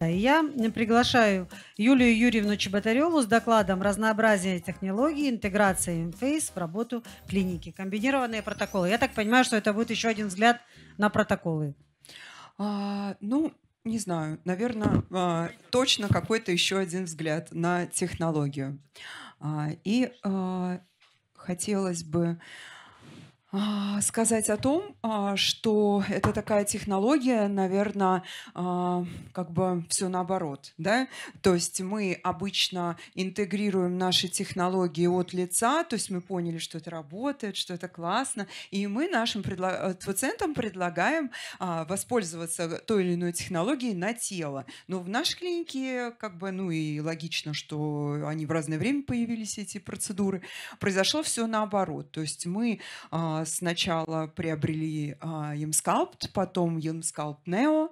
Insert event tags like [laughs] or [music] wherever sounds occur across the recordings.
Я приглашаю Юлию Юрьевну Чеботареву с докладом «Разнообразие технологий, интеграция Инфейс в работу клиники. Комбинированные протоколы». Я так понимаю, что это будет еще один взгляд на протоколы. А, ну, не знаю. Наверное, а, точно какой-то еще один взгляд на технологию. А, и а, хотелось бы а, сказать о том, а, что это такая технология, наверное, а, как бы все наоборот. Да? То есть мы обычно интегрируем наши технологии от лица, то есть мы поняли, что это работает, что это классно, и мы нашим предло... пациентам предлагаем воспользоваться той или иной технологией на тело. Но в нашей клинике, как бы, ну и логично, что они в разное время появились, эти процедуры, произошло все наоборот. То есть мы сначала приобрели Ямскалпт, потом Ямскалпт Нео,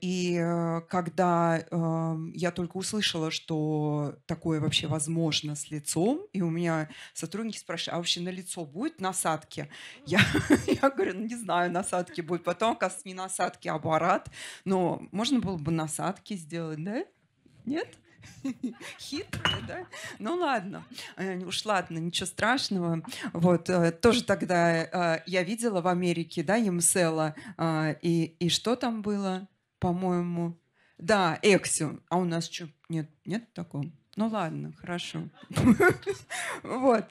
и э, когда э, я только услышала, что такое вообще возможно с лицом, и у меня сотрудники спрашивают, а вообще на лицо будет насадки? Я, [laughs] я говорю, ну не знаю, насадки будет. Потом, оказывается, не насадки, а аппарат. Но можно было бы насадки сделать, да? Нет? [laughs] Хитрые, да? Ну ладно, э, уж ладно, ничего страшного. Вот э, тоже тогда э, я видела в Америке, да, Емсела, и, и что там было, по-моему? Да, Эксю. А у нас что? Нет, нет такого. Ну ладно, хорошо. [laughs] Вот.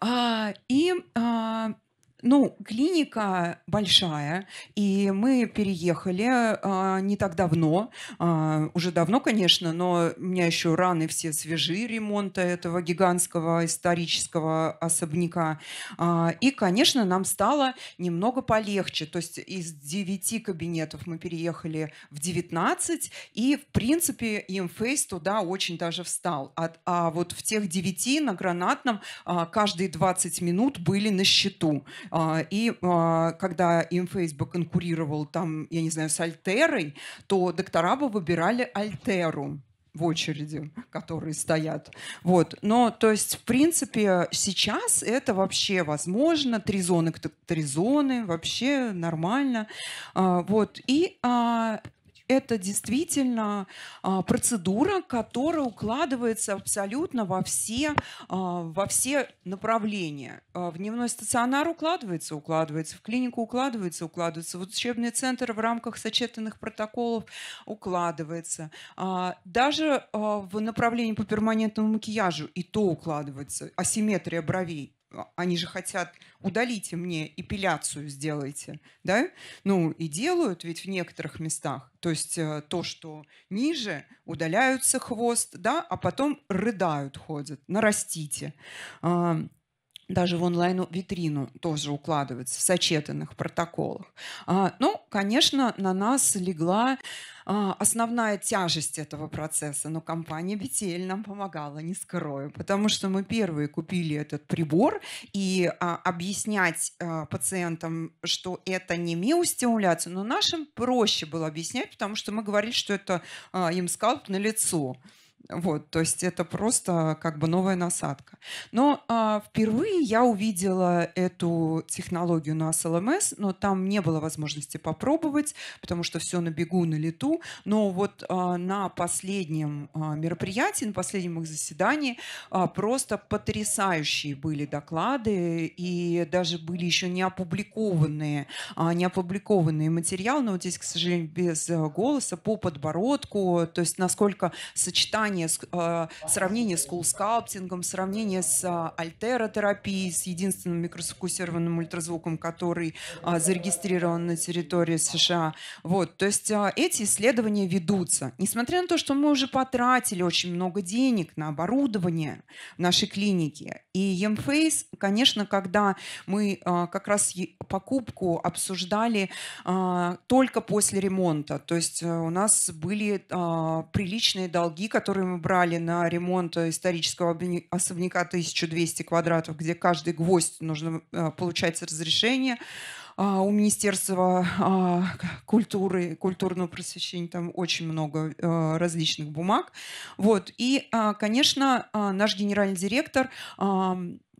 А, и а, ну, клиника большая, и мы переехали а, не так давно, а, уже давно, конечно, но у меня еще раны все свежи ремонта этого гигантского исторического особняка. А, и, конечно, нам стало немного полегче, то есть из 9 кабинетов мы переехали в 19, и, в принципе, имфейс туда очень даже встал. А, а вот в тех 9 на гранатном а, каждые 20 минут были на счету а, и а, когда им Facebook конкурировал там, я не знаю, с Альтерой, то доктора бы выбирали Альтеру в очереди, которые стоят. Вот. Но, то есть, в принципе, сейчас это вообще возможно. Три зоны, три зоны, вообще нормально. А, вот. И это действительно а, процедура, которая укладывается абсолютно во все, а, во все направления. А, в дневной стационар укладывается, укладывается, в клинику укладывается, укладывается, в учебный центр в рамках сочетанных протоколов укладывается. Даже в направлении по перманентному макияжу и то укладывается, асимметрия бровей а, они же хотят, удалите мне, эпиляцию сделайте, да? Ну, и делают ведь в некоторых местах. То есть э, то, что ниже, удаляются хвост, да, а потом рыдают, ходят, нарастите даже в онлайн-витрину тоже укладывается в сочетанных протоколах. А, ну, конечно, на нас легла а, основная тяжесть этого процесса, но компания BTL нам помогала, не скрою, потому что мы первые купили этот прибор, и а, объяснять а, пациентам, что это не миостимуляция, но нашим проще было объяснять, потому что мы говорили, что это а, им скалп на лицо. Вот, то есть это просто как бы новая насадка. Но а, впервые я увидела эту технологию на СЛМС, но там не было возможности попробовать, потому что все на бегу, на лету. Но вот а, на последнем а, мероприятии, на последнем их заседании а, просто потрясающие были доклады, и даже были еще не опубликованные, а, не опубликованные материалы, но вот здесь, к сожалению, без э, голоса, по подбородку, то есть насколько сочетание сравнение, сравнение с кулскалптингом, сравнение с а, альтеротерапией, с единственным микрофокусированным ультразвуком, который а, зарегистрирован на территории США. Вот, то есть а, эти исследования ведутся. Несмотря на то, что мы уже потратили очень много денег на оборудование в нашей клинике, и Emface, конечно, когда мы как раз покупку обсуждали только после ремонта, то есть у нас были приличные долги, которые которые мы брали на ремонт э, исторического особняка 1200 квадратов, где каждый гвоздь нужно э, получать разрешение а, у Министерства а, культуры, культурного просвещения, там очень много э, различных бумаг. Вот. И, а, конечно, наш генеральный директор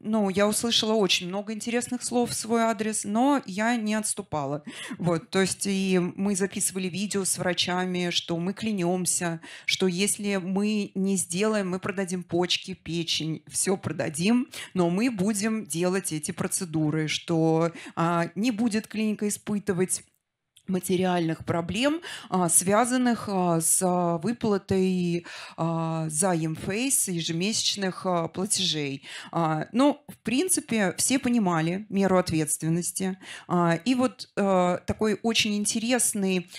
ну, я услышала очень много интересных слов в свой адрес, но я не отступала. [laughs] Вот, то есть и мы записывали видео с врачами, что мы клянемся, что если мы не сделаем, мы продадим почки, печень, все продадим, но мы будем делать эти процедуры, что а, не будет клиника испытывать материальных проблем, а, связанных а, с а, выплатой за Емфейс ежемесячных платежей. Ну, в принципе, все понимали меру ответственности. И вот э, такой очень интересный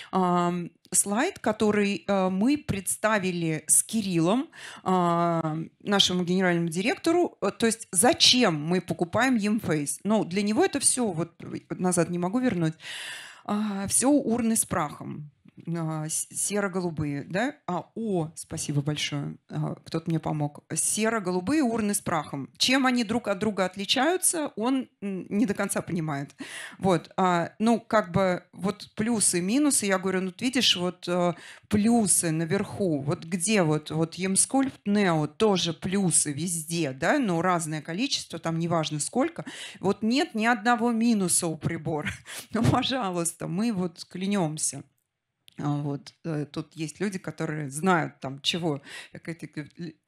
слайд, который э, мы представили с Кириллом, нашему генеральному директору. Э, то есть зачем мы покупаем Емфейс? Ну, для него это все, вот назад не могу вернуть. А, все урны с прахом. А, серо-голубые, да? А, о, спасибо большое, а, кто-то мне помог. Серо-голубые урны с прахом. Чем они друг от друга отличаются, он не до конца понимает. Вот, а, ну, как бы, вот плюсы, минусы, я говорю, ну, видишь, вот плюсы наверху, вот где вот, вот Емскульпт, Нео, тоже плюсы везде, да, но ну, разное количество, там неважно сколько. Вот нет ни одного минуса у прибора. [laughs] Ну, пожалуйста, мы вот клянемся. А, вот. Э, тут есть люди, которые знают, там, чего, какое-то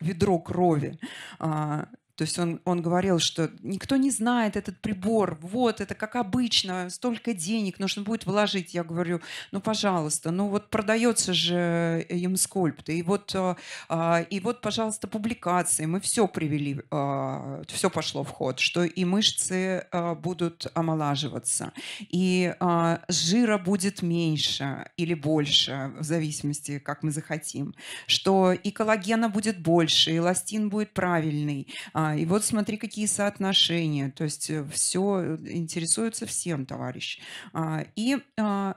ведро крови. А, то есть он, он говорил, что никто не знает этот прибор, вот, это как обычно, столько денег нужно будет вложить. Я говорю, ну, пожалуйста, ну вот продается же им скульпт, и вот, э, а, и вот, пожалуйста, публикации. Мы все привели, а, все пошло в ход, что и мышцы а, будут омолаживаться, и жира будет меньше или больше, в зависимости, как мы захотим, что и коллагена будет больше, и эластин будет правильный, и вот смотри, какие соотношения. То есть э, все э, интересуется всем, товарищ. А, и а,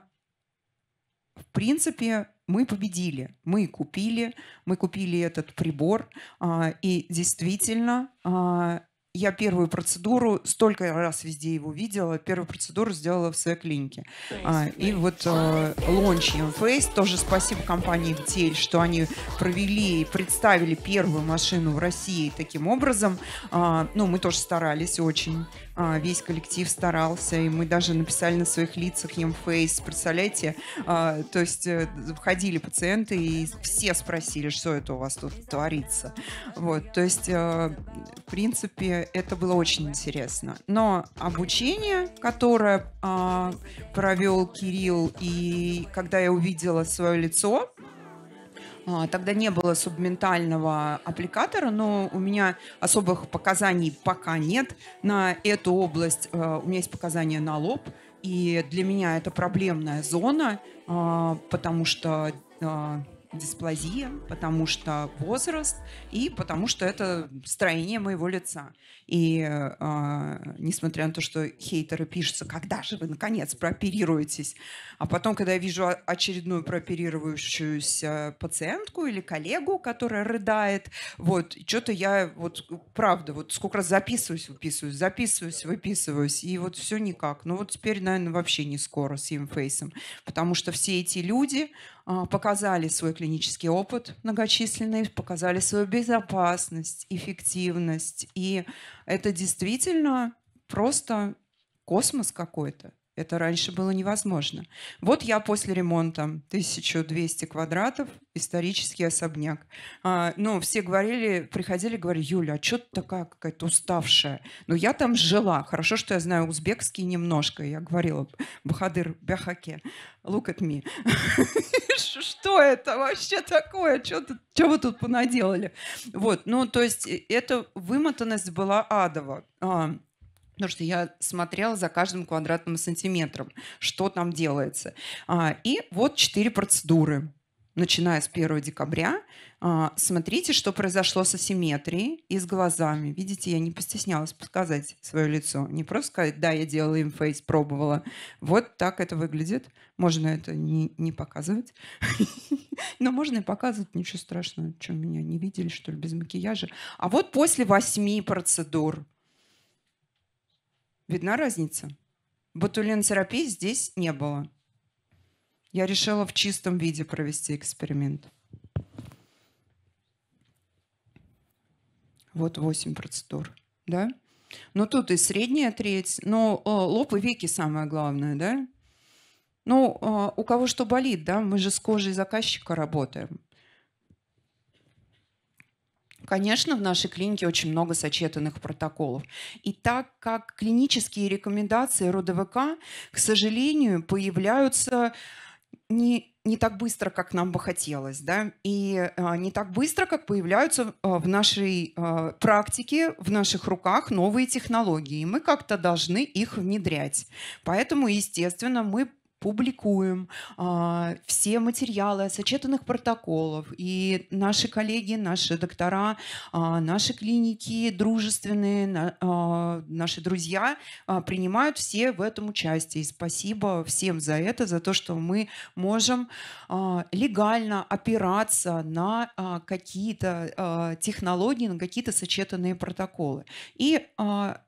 в принципе, мы победили, мы купили, мы купили этот прибор, а, и действительно я первую процедуру, столько раз везде его видела, первую процедуру сделала в своей клинике. А, и вот а, Launch in Face, тоже спасибо компании «Бтель», что они провели и представили первую машину в России таким образом. А, ну, мы тоже старались очень, а, весь коллектив старался, и мы даже написали на своих лицах им «Face», представляете? А, то есть э, входили пациенты, и все спросили, что это у вас тут творится. Вот, то есть, э, в принципе, это было очень интересно. Но обучение, которое э, провел Кирилл, и когда я увидела свое лицо, а, Тогда не было субментального аппликатора, но у меня особых показаний пока нет на эту область. А, у меня есть показания на лоб, и для меня это проблемная зона, потому что дисплазия, потому что возраст и потому что это строение моего лица. И э, несмотря на то, что хейтеры пишутся, когда же вы наконец прооперируетесь, а потом, когда я вижу очередную прооперирующуюся пациентку или коллегу, которая рыдает, вот, что-то я, вот, правда, вот сколько раз записываюсь, выписываюсь, записываюсь, выписываюсь, и вот все никак. Ну вот теперь, наверное, вообще не скоро с Имфейсом, потому что все эти люди, а, показали свой клинический опыт многочисленный, показали свою безопасность, эффективность. И это действительно просто космос какой-то. Это раньше было невозможно. Вот я после ремонта 1200 квадратов, исторический особняк. А, ну, все говорили, приходили, говорили, Юля, а что ты такая какая-то уставшая? Но ну, я там жила. Хорошо, что я знаю узбекский немножко. Я говорила, бахадыр, бяхаке, look at me. [laughs] Что это вообще такое? Что вы тут понаделали? Вот, ну, то есть э, эта вымотанность была адова. А, потому что я смотрела за каждым квадратным сантиметром, что там делается. А, и вот четыре процедуры. Начиная с 1 декабря, а, смотрите, что произошло с асимметрией и с глазами. Видите, я не постеснялась подсказать свое лицо. Не просто сказать, да, я делала им фейс, пробовала. Вот так это выглядит. Можно это не, не показывать. [laughs] Но можно и показывать, ничего страшного. Что, меня не видели, что ли, без макияжа? А вот после восьми процедур – Видна разница? Ботулинотерапии здесь не было. Я решила в чистом виде провести эксперимент. Вот 8 процедур. Да? Но ну, тут и средняя треть, но ну, э, лоб и веки самое главное, да? Ну, э, у кого что болит, да, мы же с кожей заказчика работаем. Конечно, в нашей клинике очень много сочетанных протоколов. И так как клинические рекомендации РОДВК, к сожалению, появляются не, не так быстро, как нам бы хотелось, да, и а, не так быстро, как появляются а, в нашей а, практике, в наших руках новые технологии. Мы как-то должны их внедрять. Поэтому, естественно, мы публикуем а, все материалы сочетанных протоколов. И наши коллеги, наши доктора, а, наши клиники дружественные, на, а, наши друзья а, принимают все в этом участие. И спасибо всем за это, за то, что мы можем а, легально опираться на а, какие-то а, технологии, на какие-то сочетанные протоколы. И а,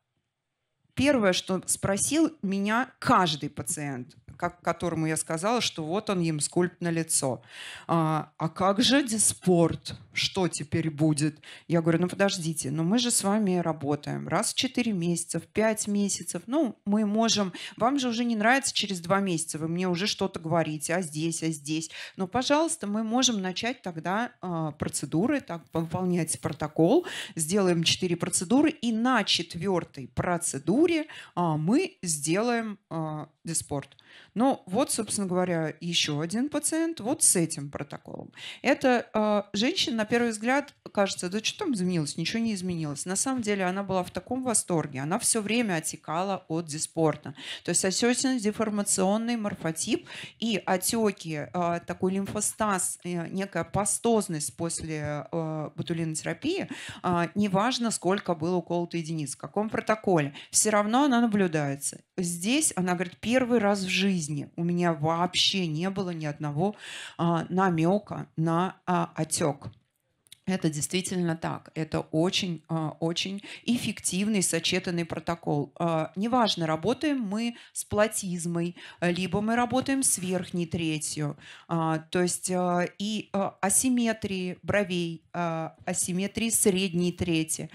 первое, что спросил меня каждый пациент, как, которому я сказала, что вот он им скульпт на лицо. А, а как же диспорт? Что теперь будет? Я говорю, ну подождите, но ну, мы же с вами работаем раз в 4 месяца, в 5 месяцев. Ну, мы можем... Вам же уже не нравится через 2 месяца, вы мне уже что-то говорите, а здесь, а здесь. Но, ну, пожалуйста, мы можем начать тогда э, процедуры, так, выполнять протокол, сделаем 4 процедуры, и на четвертой процедуре культуре а, мы сделаем а, диспорт. Но вот, собственно говоря, еще один пациент вот с этим протоколом. Это а, женщина, на первый взгляд, кажется, да что там изменилось, ничего не изменилось. На самом деле она была в таком восторге, она все время отекала от диспорта. То есть отечественно-деформационный морфотип и отеки, такой лимфостаз, э, некая пастозность после бутулинотерапии, неважно, сколько было уколото единиц, в каком протоколе, все равно она наблюдается. Здесь она говорит, первый раз в жизни у меня вообще не было ни одного а, намека на а, отек. Это действительно так. Это очень, а, очень эффективный, сочетанный протокол. А, неважно, работаем мы с платизмой, а, либо мы работаем с верхней третью. То есть и асимметрии бровей, асимметрии средней трети,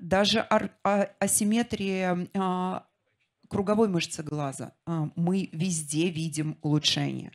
даже асимметрии круговой мышцы глаза мы везде видим улучшение.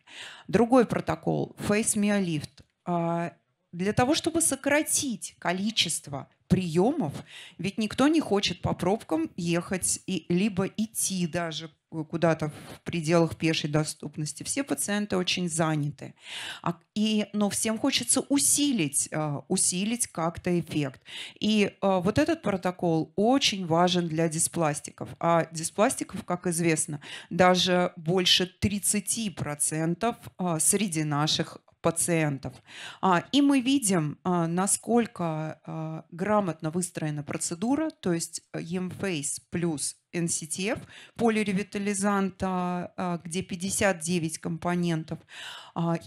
Другой протокол – Face Mio Lift для того, чтобы сократить количество приемов, ведь никто не хочет по пробкам ехать и либо идти даже куда-то в пределах пешей доступности. Все пациенты очень заняты. А, и, но всем хочется усилить, э, усилить как-то эффект. И э, вот этот протокол очень важен для диспластиков. А диспластиков, как известно, даже больше 30% э, среди наших пациентов. А, и мы видим, а, насколько а, грамотно выстроена процедура, то есть EMFACE э, плюс NCTF, полиревитализанта, где 59 компонентов.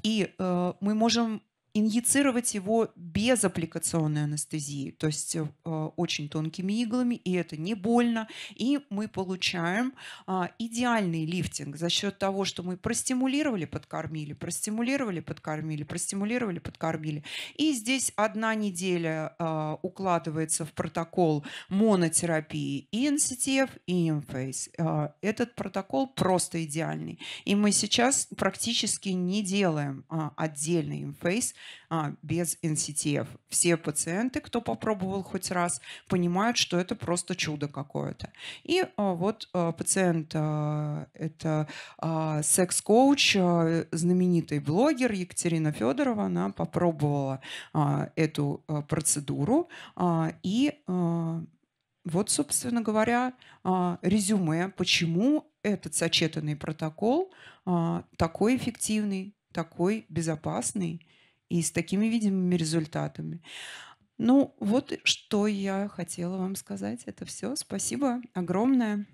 И э, мы можем инъецировать его без аппликационной анестезии, то есть э, очень тонкими иглами, и это не больно. И мы получаем э, идеальный лифтинг за счет того, что мы простимулировали, подкормили, простимулировали, подкормили, простимулировали, подкормили. И здесь одна неделя э, укладывается в протокол монотерапии и NCTF, и InFace. А, этот протокол просто идеальный. И мы сейчас практически не делаем отдельный InFace, а, без NCTF. Все пациенты, кто попробовал хоть раз, понимают, что это просто чудо какое-то. И а, вот а, пациент, а, это а, секс-коуч, а, знаменитый блогер Екатерина Федорова, она попробовала а, эту а, процедуру а, и а, вот, собственно говоря, а, резюме, почему этот сочетанный протокол а, такой эффективный, такой безопасный и с такими видимыми результатами. Ну, вот что я хотела вам сказать. Это все. Спасибо огромное.